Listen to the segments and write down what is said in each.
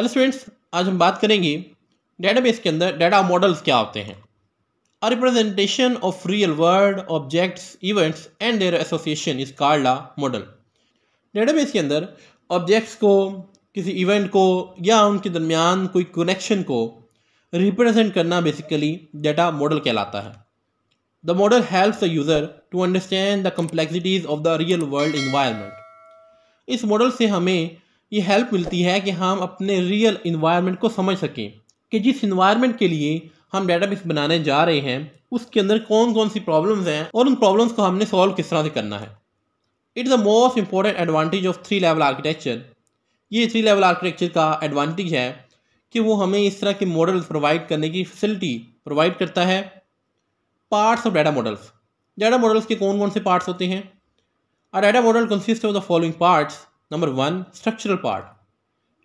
Hello students आज हम बात करेंगे डेटाबेस के अंदर डेटा मॉडल्स क्या होते हैं a representation of real world objects events and their association is called a model database के अंदर ऑब्जेक्ट्स को किसी इवेंट को या उनके दरमियान कोई कनेक्शन को रिप्रेजेंट करना बेसिकली डेटा मॉडल कहलाता है the model helps the user to understand the complexities of the real world environment इस मॉडल से हमें ये हेल्प मिलती है कि हम अपने रियल इन्वायरमेंट को समझ सकें कि जिस इन्वायरमेंट के लिए हम डेटाबेस बनाने जा रहे हैं उसके अंदर कौन कौन सी प्रॉब्लम्स हैं और उन प्रॉब्लम्स को हमने सॉल्व किस तरह से करना है it the most important advantage of three level architecture ये थ्री लेवल आर्किटेक्चर का एडवांटेज है कि वो हमें इस तरह के मॉडल्स प्रोवाइड करने की फैसिलिटी प्रोवाइड करता है parts of data models data models के कौन कौन से पार्ट्स होते हैं और data model consist of the following parts Number one, Structural part.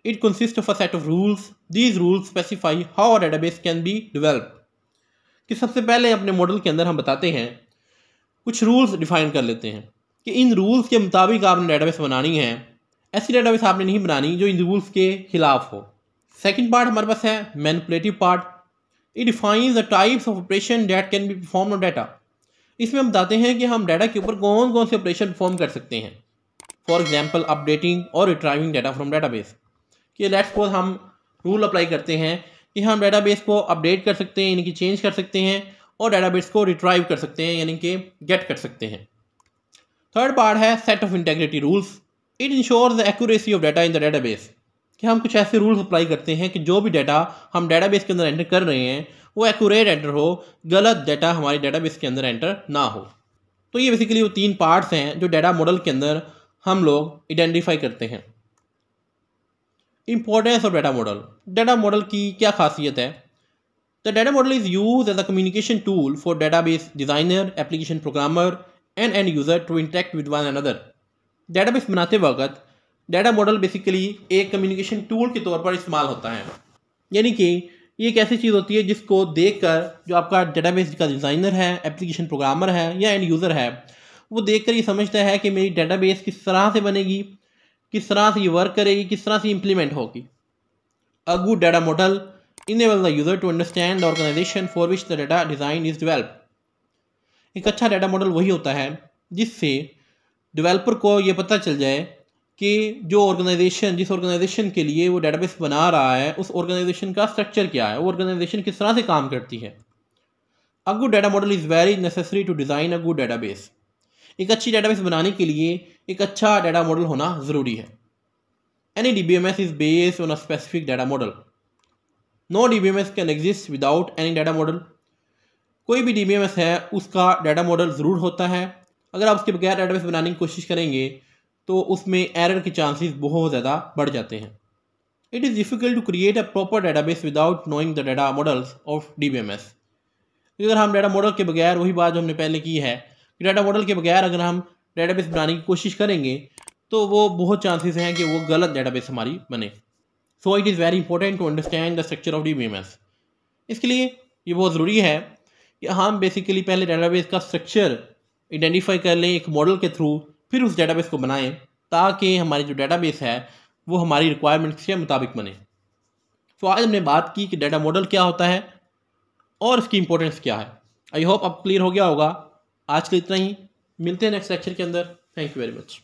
It consists of a set of rules. These rules specify how a database can be developed. कि सबसे पहले अपने मॉडल के अंदर हम बताते हैं कुछ रूल्स डिफाइन कर लेते हैं कि इन रूल्स के मुताबिक आपने डेटाबेस बनानी है ऐसी डेटाबेस आपने नहीं बनानी जो इन रूल्स के खिलाफ हो सेकंड पार्ट हमारे पास है manipulative part it define the types of operation that can be perform on data इसमें हम बताते हैं कि हम डाटा के ऊपर कौन कौन से ऑपरेशन परफॉर्म कर सकते हैं फॉर एग्जाम्पल अपडेटिंग और रिट्राइविंग डाटा फ्रॉम डाटाबेस कि लेट्स सपोज हम रूल अप्लाई करते हैं कि हम डाटाबेस को अपडेट कर सकते हैं यानी कि चेंज कर सकते हैं और डाटाबेस को रिट्राइव कर सकते हैं यानी कि गेट कर सकते हैं थर्ड पार्ट है set of integrity rules it ensure the accuracy of data in the database कि हम कुछ ऐसे रूल्स अप्लाई करते हैं कि जो भी डाटा हम डाटाबेस के अंदर एंटर कर रहे हैं वो एक्यूरेट एंटर हो गलत डाटा हमारे डाटाबेस के अंदर एंटर ना हो तो ये बेसिकली वो तीन पार्ट्स हैं जो डाटा मॉडल के अंदर हम लोग आइडेंटिफाई करते हैं importance of data model data model की क्या खासियत है the data model is use as a communication tool for base designer application programmer and and user to interact with one another base बनाते वक्त डाटा मॉडल बेसिकली एक communication tool के तौर पर इस्तेमाल होता है यानी कि ये एक ऐसी चीज़ होती है जिसको देखकर जो आपका डेटाबेस का डिज़ाइनर है एप्लीकेशन प्रोग्रामर है या एंड यूज़र है वो कर ये समझता है कि मेरी बेस किस तरह से बनेगी किस तरह से ये वर्क करेगी किस तरह से इम्प्लीमेंट होगी a good data model enable the user to understand organisation for which the data design is develop एक अच्छा डाटा मॉडल वही होता है जिससे डिवेल्पर को ये पता चल जाए कि जो ऑर्गेनाइजेशन जिस ऑर्गेनाइजेशन के लिए वो डेटाबेस बना रहा है उस ऑर्गेनाइजेशन का स्ट्रक्चर क्या है वो ऑर्गेनाइजेशन किस तरह से काम करती है A good model is very necessary to design design a good database. एक अच्छी डेटाबेस बनाने के लिए एक अच्छा डाटा मॉडल होना ज़रूरी है any D B M S is based on a specific data model no D B M S can exist without any data model कोई भी डी बी एम एस है उसका डाटा मॉडल ज़रूर होता है अगर आप उसके बगैर डाटाबेस बनाने की कोशिश करेंगे तो उसमें एरर के चांसेस बहुत ज़्यादा बढ़ जाते हैं it is difficult create a proper database without knowing the data models of D B M S अगर हम डाटा मॉडल के बगैर वही बात जो हमने पहले की है डाटा मॉडल के बगैर अगर हम डेटाबेस बनाने की कोशिश करेंगे तो वो बहुत चांसेस हैं कि वो गलत डेटाबेस हमारी बने so it is very important to understand the structure of D B इसके लिए ये बहुत ज़रूरी है कि हम बेसिकली पहले डेटाबेस का स्ट्रक्चर आइडेंटिफाई कर लें एक मॉडल के थ्रू फिर उस डेटाबेस को बनाएं ताकि हमारी जो डेटाबेस है वो हमारी रिक्वायरमेंट्स के मुताबिक बने तो आज हमने बात की कि डेटा मॉडल क्या होता है और इसकी इंपॉर्टेंस क्या है आई होप अब क्लियर हो गया होगा आज के इतना ही मिलते हैं नेक्स्ट लेक्चर के अंदर थैंक यू वेरी मच